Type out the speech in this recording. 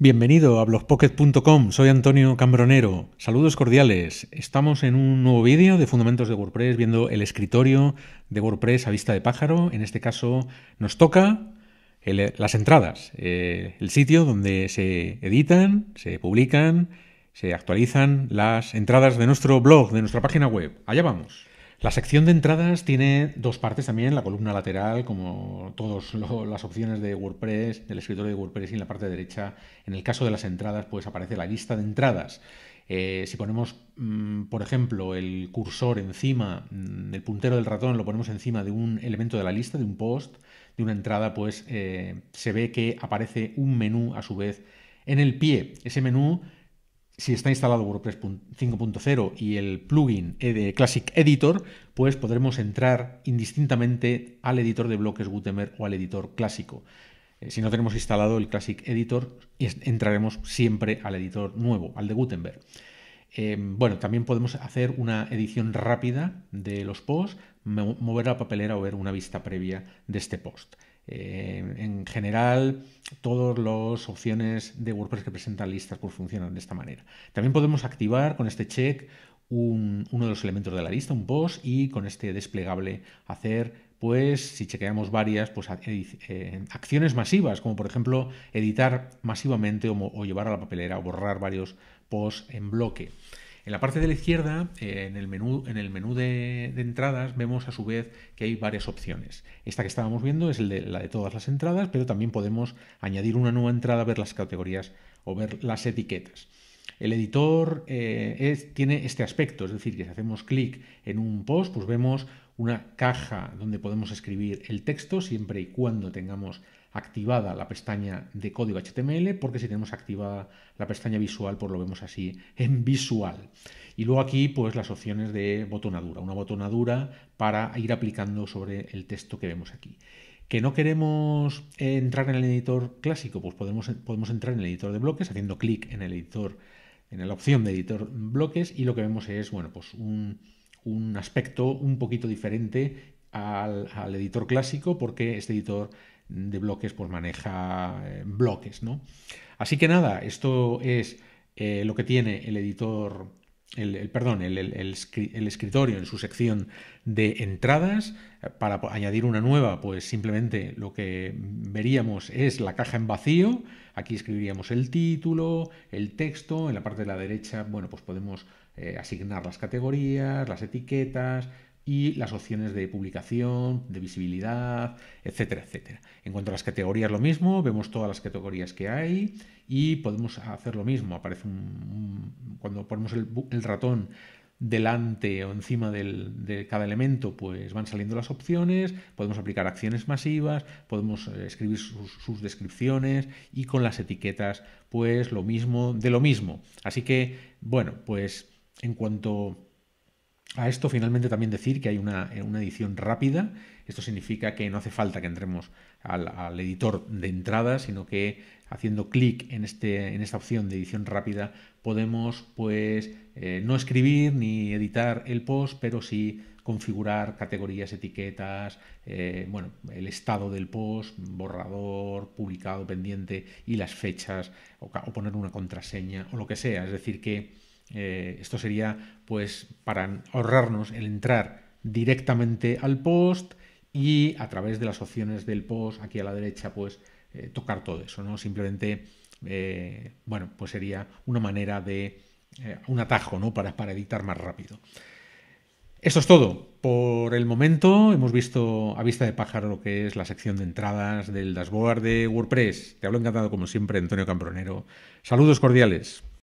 Bienvenido a blogpocket.com, soy Antonio Cambronero. Saludos cordiales. Estamos en un nuevo vídeo de Fundamentos de WordPress viendo el escritorio de WordPress a vista de pájaro. En este caso nos toca las entradas, eh, el sitio donde se editan, se publican, se actualizan las entradas de nuestro blog, de nuestra página web. Allá vamos. La sección de entradas tiene dos partes también, la columna lateral, como todas las opciones de WordPress, del escritorio de WordPress y en la parte derecha, en el caso de las entradas, pues aparece la lista de entradas. Eh, si ponemos, mm, por ejemplo, el cursor encima, mm, del el puntero del ratón lo ponemos encima de un elemento de la lista, de un post, de una entrada, pues eh, se ve que aparece un menú a su vez en el pie. Ese menú si está instalado WordPress 5.0 y el plugin e de Classic Editor, pues podremos entrar indistintamente al editor de bloques Gutenberg o al editor clásico. Eh, si no tenemos instalado el Classic Editor, entraremos siempre al editor nuevo, al de Gutenberg. Em, bueno, también podemos hacer una edición rápida de los posts, mover la papelera o ver una vista previa de este post. Eh, en general, todas las opciones de WordPress que presentan listas pues funcionan de esta manera. También podemos activar con este check uno de los elementos de la lista, un post, y con este desplegable hacer pues si chequeamos varias pues, eh, acciones masivas, como por ejemplo editar masivamente o llevar a la papelera o borrar varios posts en bloque. En la parte de la izquierda, eh, en el menú, en el menú de, entradas, vemos a su vez que hay varias opciones. Esta que estábamos viendo es la de todas las entradas, pero también podemos añadir una nueva entrada, ver las categorías o ver las etiquetas. El editor eh, tiene este aspecto, es decir, que si hacemos clic en un post, pues vemos una caja donde podemos escribir el texto siempre y cuando tengamos activada la pestaña de código HTML, porque si tenemos activada la pestaña visual, pues lo vemos así en visual. Y luego aquí, pues las opciones de botonadura, una botonadura para ir aplicando sobre el texto que vemos aquí. ¿Que no queremos eh, entrar en el editor clásico? Pues podemos, podemos entrar en el editor de bloques haciendo clic en el editor, en la opción de editor bloques, y lo que vemos es, bueno, pues un, un aspecto un poquito diferente al, editor clásico porque este editor de bloques pues maneja eh, bloques, ¿no? Así que nada, esto es eh, lo que tiene el editor, el, perdón, el, escritorio en su sección de entradas. Para añadir una nueva, pues simplemente lo que veríamos es la caja en vacío. Aquí escribiríamos el título, el texto. En la parte de la derecha, bueno, pues podemos eh, asignar las categorías, las etiquetas, y las opciones de publicación, de visibilidad, etcétera, etcétera. En cuanto a las categorías, lo mismo, vemos todas las categorías que hay y podemos hacer lo mismo. Aparece un, cuando ponemos el, ratón delante o encima de cada elemento, pues van saliendo las opciones, podemos aplicar acciones masivas, podemos eh, escribir sus, sus descripciones y con las etiquetas, pues lo mismo de lo mismo. Así que, bueno, pues en cuanto a esto finalmente también decir que hay eh, una, edición rápida. Esto significa que no hace falta que entremos al, editor de entrada, sino que haciendo clic en, este, en esta opción de edición rápida podemos pues eh, no escribir ni editar el post, pero sí configurar categorías, etiquetas, eh, bueno, el estado del post, borrador, publicado, pendiente y las fechas o poner una contraseña o lo que sea. Es decir que eh, esto sería pues para ahorrarnos el entrar directamente al post y a través de las opciones del post aquí a la derecha pues eh, tocar todo eso, ¿no? Simplemente, eh, bueno, pues sería una manera de, un atajo, ¿no? Para, para editar más rápido. Esto es todo. Por el momento hemos visto a vista de pájaro lo que es la sección de entradas del dashboard de WordPress. Te hablo encantado como siempre, Antonio Cambronero. Saludos cordiales.